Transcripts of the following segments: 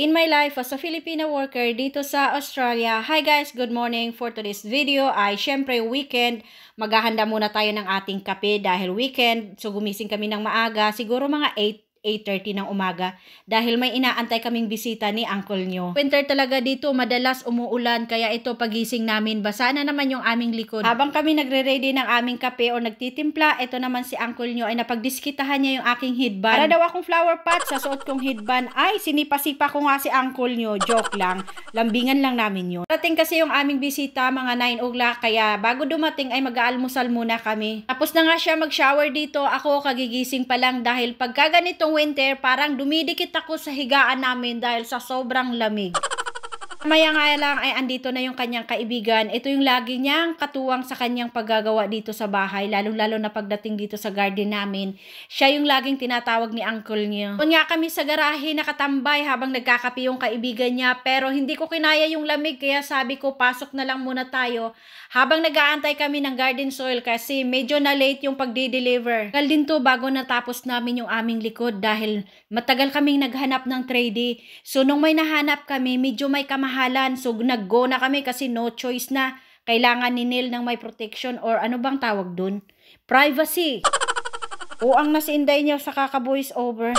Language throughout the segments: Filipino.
in my life as a Filipino worker dito sa Australia. Hi guys, good morning. For today's video ay syempre weekend. Maghahanda muna tayo ng ating kape dahil weekend. So gumising kami ng maaga, siguro mga 8 8.30 ng umaga dahil may inaantay kaming bisita ni uncle nyo. Winter talaga dito, madalas umuulan kaya ito pagising namin, basa na naman yung aming likod. Habang kami nagre-ready ng aming kape o nagtitimpla, ito naman si uncle nyo ay napagdiskitahan niya yung aking headband. Para daw akong flower pot sa suot kong headband, ay sinipasipa ko nga si uncle nyo, joke lang, lambingan lang namin yun. Dating kasi yung aming bisita mga 9 o'clock kaya bago dumating ay mag-aalmusal muna kami. Tapos na nga siya mag-shower dito, ako kagigising pa lang dahil pagka ganitong winter, parang dumidikit ako sa higaan namin dahil sa sobrang lamig. Mamaya nga lang ay andito na yung kanyang kaibigan. Ito yung lagi niyang katuwang sa kanyang paggagawa dito sa bahay, lalo lalo na pagdating dito sa garden namin. Siya yung laging tinatawag ni uncle niya. Kung nga kami sa garahe nakatambay habang nagkakapi yung kaibigan niya, pero hindi ko kinaya yung lamig kaya sabi ko pasok na lang muna tayo habang nag-aantay kami ng garden soil kasi medyo na late yung pagde-deliver. Tagal din to bago natapos namin yung aming likod dahil matagal kaming naghanap ng 3 So nung may nahanap kami, medyo may kamahalan mamahalan. So, nag na kami kasi no choice na. Kailangan ni Neil ng may protection or ano bang tawag dun? Privacy. O ang nasinday niya sa kaka over.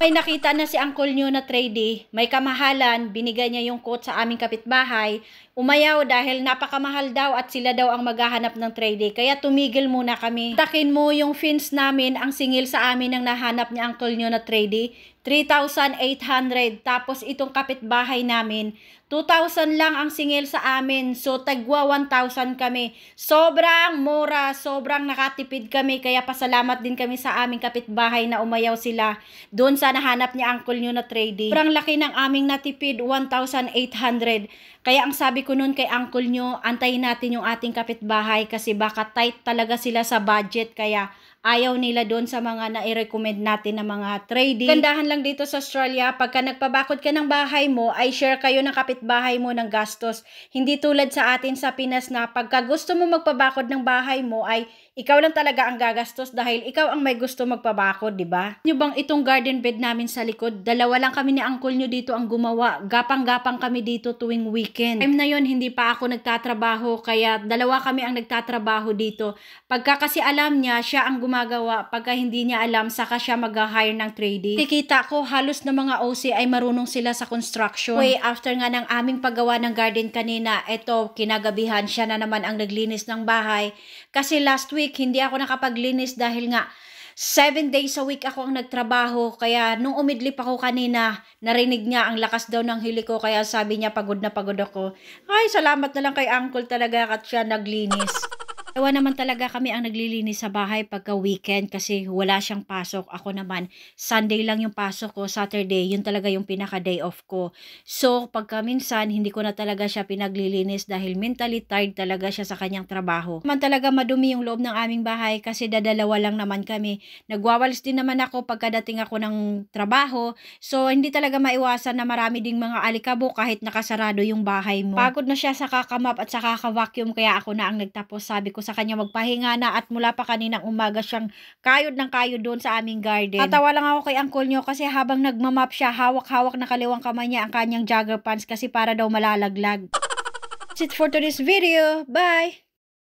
May nakita na si Uncle New na trade, may kamahalan, binigay niya yung coat sa aming kapitbahay, umayaw dahil napakamahal daw at sila daw ang maghahanap ng trade, kaya tumigil muna kami. Takin mo yung fins namin, ang singil sa amin ng nahanap ni Uncle New na trade, 3,800. Tapos itong kapitbahay namin, 2,000 lang ang singil sa amin. So, tagwa 1,000 kami. Sobrang mura, sobrang nakatipid kami. Kaya pasalamat din kami sa aming kapitbahay na umayaw sila. Doon sa nahanap ni uncle nyo na trading. Sobrang laki ng aming natipid, 1,800. Kaya ang sabi ko noon kay uncle nyo, antayin natin yung ating kapitbahay kasi baka tight talaga sila sa budget. Kaya ayaw nila doon sa mga na-recommend natin na mga trading. Gandahan lang dito sa Australia, pagka nagpabakod ka ng bahay mo, ay share kayo ng kapitbahay mo ng gastos. Hindi tulad sa atin sa Pinas na pagka gusto mo magpabakod ng bahay mo ay ikaw lang talaga ang gagastos dahil ikaw ang may gusto magpabako, di ba? Nyo bang itong garden bed namin sa likod, dalawa lang kami ni uncle nyo dito ang gumawa. Gapang-gapang kami dito tuwing weekend. Time na yon hindi pa ako nagtatrabaho, kaya dalawa kami ang nagtatrabaho dito. Pagka kasi alam niya, siya ang gumagawa. Pagka hindi niya alam, saka siya mag-hire ng trading. Kikita ko, halos na mga OC ay marunong sila sa construction. Way, after nga ng aming paggawa ng garden kanina, eto, kinagabihan siya na naman ang naglinis ng bahay. Kasi last week, week, hindi ako nakapaglinis dahil nga 7 days a week ako ang nagtrabaho kaya nung umidlip ako kanina, narinig niya ang lakas daw ng hili ko kaya sabi niya pagod na pagod ako. Ay, salamat na lang kay uncle talaga kasi siya naglinis. Dalawa naman talaga kami ang naglilinis sa bahay pagka weekend kasi wala siyang pasok. Ako naman, Sunday lang yung pasok ko, Saturday, yun talaga yung pinaka day off ko. So, pagka minsan, hindi ko na talaga siya pinaglilinis dahil mentally tired talaga siya sa kanyang trabaho. Man talaga madumi yung loob ng aming bahay kasi dadalawa lang naman kami. Nagwawalis din naman ako pagkadating ako ng trabaho. So, hindi talaga maiwasan na marami ding mga alikabo kahit nakasarado yung bahay mo. Pagod na siya sa kakamap at sa kakavacuum kaya ako na ang nagtapos sabi ko ko sa kanya magpahinga na at mula pa kaninang umaga siyang kayod ng kayod doon sa aming garden. Natawa lang ako kay uncle nyo kasi habang nagmamap siya, hawak-hawak na kaliwang kamay niya ang kanyang jogger pants kasi para daw malalaglag. That's it for today's video. Bye!